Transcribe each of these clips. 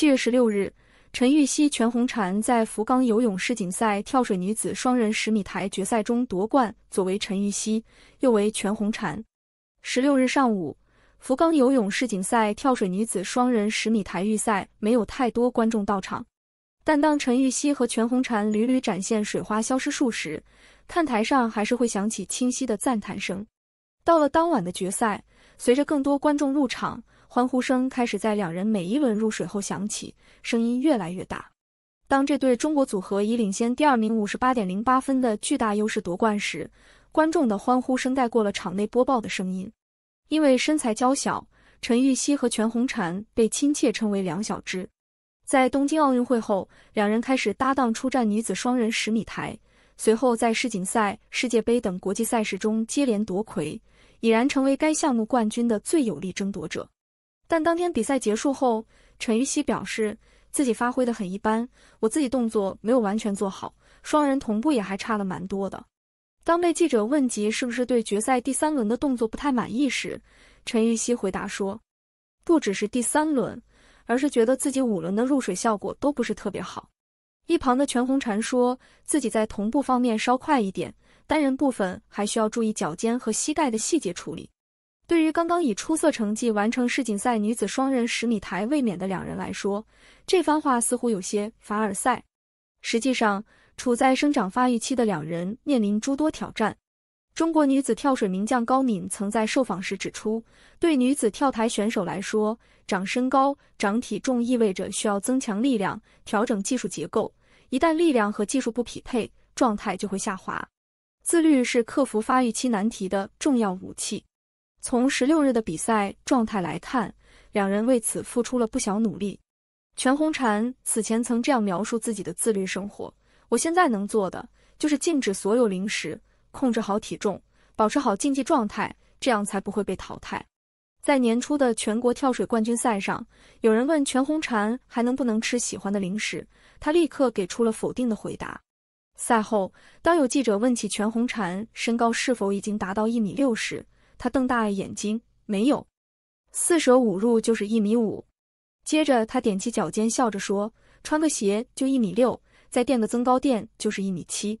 七月十六日，陈芋汐、全红婵在福冈游泳世锦赛跳水女子双人十米台决赛中夺冠，左为陈芋汐，右为全红婵。十六日上午，福冈游泳世锦赛跳水女子双人十米台预赛没有太多观众到场，但当陈芋汐和全红婵屡屡展现水花消失术时，看台上还是会响起清晰的赞叹声。到了当晚的决赛，随着更多观众入场。欢呼声开始在两人每一轮入水后响起，声音越来越大。当这对中国组合以领先第二名五十八点零八分的巨大优势夺冠时，观众的欢呼声盖过了场内播报的声音。因为身材娇小，陈芋汐和全红婵被亲切称为“两小只”。在东京奥运会后，两人开始搭档出战女子双人十米台，随后在世锦赛、世界杯等国际赛事中接连夺魁，已然成为该项目冠军的最有力争夺者。但当天比赛结束后，陈芋汐表示自己发挥的很一般，我自己动作没有完全做好，双人同步也还差了蛮多的。当被记者问及是不是对决赛第三轮的动作不太满意时，陈芋汐回答说，不只是第三轮，而是觉得自己五轮的入水效果都不是特别好。一旁的全红婵说自己在同步方面稍快一点，单人部分还需要注意脚尖和膝盖的细节处理。对于刚刚以出色成绩完成世锦赛女子双人十米台卫冕的两人来说，这番话似乎有些凡尔赛。实际上，处在生长发育期的两人面临诸多挑战。中国女子跳水名将高敏曾在受访时指出，对女子跳台选手来说，长身高、长体重意味着需要增强力量、调整技术结构。一旦力量和技术不匹配，状态就会下滑。自律是克服发育期难题的重要武器。从十六日的比赛状态来看，两人为此付出了不小努力。全红婵此前曾这样描述自己的自律生活：“我现在能做的就是禁止所有零食，控制好体重，保持好竞技状态，这样才不会被淘汰。”在年初的全国跳水冠军赛上，有人问全红婵还能不能吃喜欢的零食，她立刻给出了否定的回答。赛后，当有记者问起全红婵身高是否已经达到一米六时，他瞪大了眼睛，没有，四舍五入就是一米五。接着，他踮起脚尖，笑着说：“穿个鞋就一米六，再垫个增高垫就是一米七。”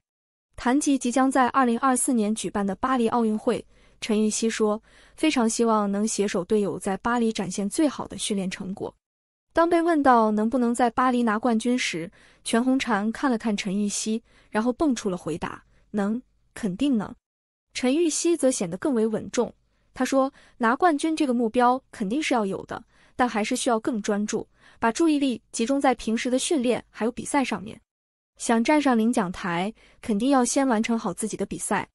谈及即将在二零二四年举办的巴黎奥运会，陈芋汐说：“非常希望能携手队友在巴黎展现最好的训练成果。”当被问到能不能在巴黎拿冠军时，全红婵看了看陈芋汐，然后蹦出了回答：“能，肯定能。”陈芋汐则显得更为稳重。他说：“拿冠军这个目标肯定是要有的，但还是需要更专注，把注意力集中在平时的训练还有比赛上面。想站上领奖台，肯定要先完成好自己的比赛。”